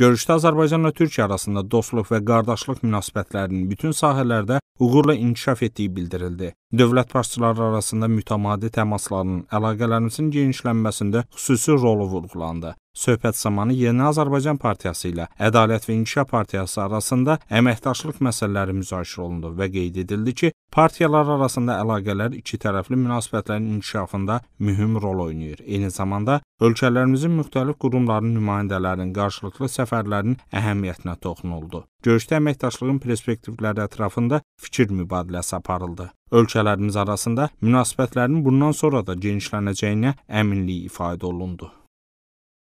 Görüşdə Azərbaycanla Türkiyə arasında dostluq və qardaşlıq münasibətlərinin bütün sahələrdə uğurla inkişaf etdiyi bildirildi. Dövlət başçıları arasında mütəmadi təmasların, əlaqələrimizin genişlənməsində xüsusi rolu vurğulandı. Söhbət zamanı Yeni Azərbaycan Partiyası ilə Ədalət və İnkişaf Partiyası arasında əməkdaşlıq məsələləri müzakirə olundu və qeyd edildi ki, partiyalar arasında əlaqələr ikitərəfli münasibətlərin inkişafında mühüm rol oynayır. Eyni zamanda ölkələrimizin müxtəlif qurumlarının nümayəndələrinin qarşılıqlı səfərlərinin əhəmiyyətinə toxunuldu. Görüşdə əməkdaşlığın perspektivləri ətrafında fikir mübadiləsi aparıldı ölkələrimiz arasında münasibətlərin bundan sonra da genişlənəcəyinə əminlik ifadə olundu.